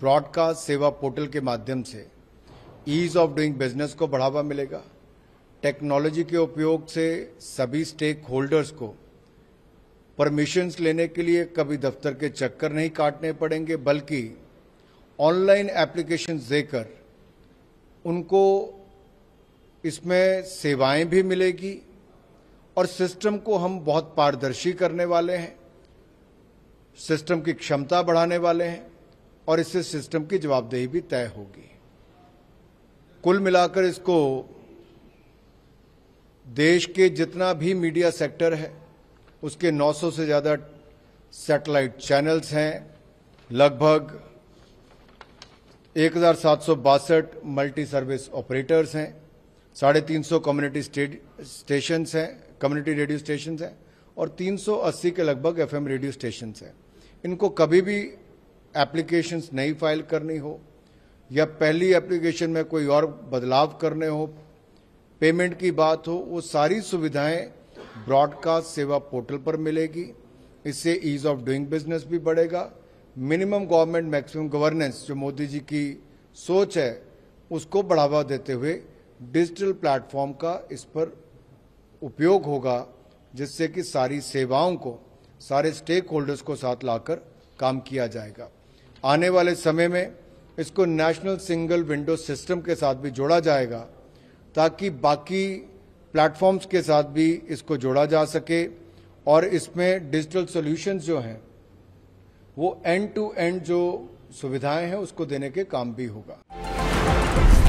broadcast सेवा portal के माध्यम से ईज ऑफ डूइंग बिजनेस को बढ़ावा मिलेगा टेक्नोलॉजी के उपयोग से सभी स्टेक होल्डर्स को परमिशंस लेने के लिए कभी दफ्तर के चक्कर नहीं काटने पड़ेंगे बल्कि ऑनलाइन एप्लीकेशन देकर उनको इसमें सेवाएं भी मिलेगी और सिस्टम को हम बहुत पारदर्शी करने वाले हैं सिस्टम की क्षमता बढ़ाने वाले हैं और इससे सिस्टम की जवाबदेही भी तय होगी कुल मिलाकर इसको देश के जितना भी मीडिया सेक्टर है उसके 900 से ज़्यादा सैटेलाइट चैनल्स हैं लगभग एक मल्टी सर्विस ऑपरेटर्स हैं साढ़े तीन सौ कम्युनिटी स्टेशन हैं कम्युनिटी रेडियो स्टेशन हैं और 380 के लगभग एफएम रेडियो स्टेशन हैं इनको कभी भी एप्लीकेशन नहीं फाइल करनी हो या पहली एप्लीकेशन में कोई और बदलाव करने हो पेमेंट की बात हो वो सारी सुविधाएं ब्रॉडकास्ट सेवा पोर्टल पर मिलेगी इससे ईज ऑफ डूइंग बिजनेस भी बढ़ेगा मिनिमम गवर्नमेंट मैक्सिमम गवर्नेंस जो मोदी जी की सोच है उसको बढ़ावा देते हुए डिजिटल प्लेटफॉर्म का इस पर उपयोग होगा जिससे कि सारी सेवाओं को सारे स्टेक होल्डर्स को साथ लाकर काम किया जाएगा आने वाले समय में इसको नेशनल सिंगल विंडो सिस्टम के साथ भी जोड़ा जाएगा ताकि बाकी प्लेटफॉर्म्स के साथ भी इसको जोड़ा जा सके और इसमें डिजिटल सॉल्यूशंस जो हैं वो एंड टू एंड जो सुविधाएं हैं उसको देने के काम भी होगा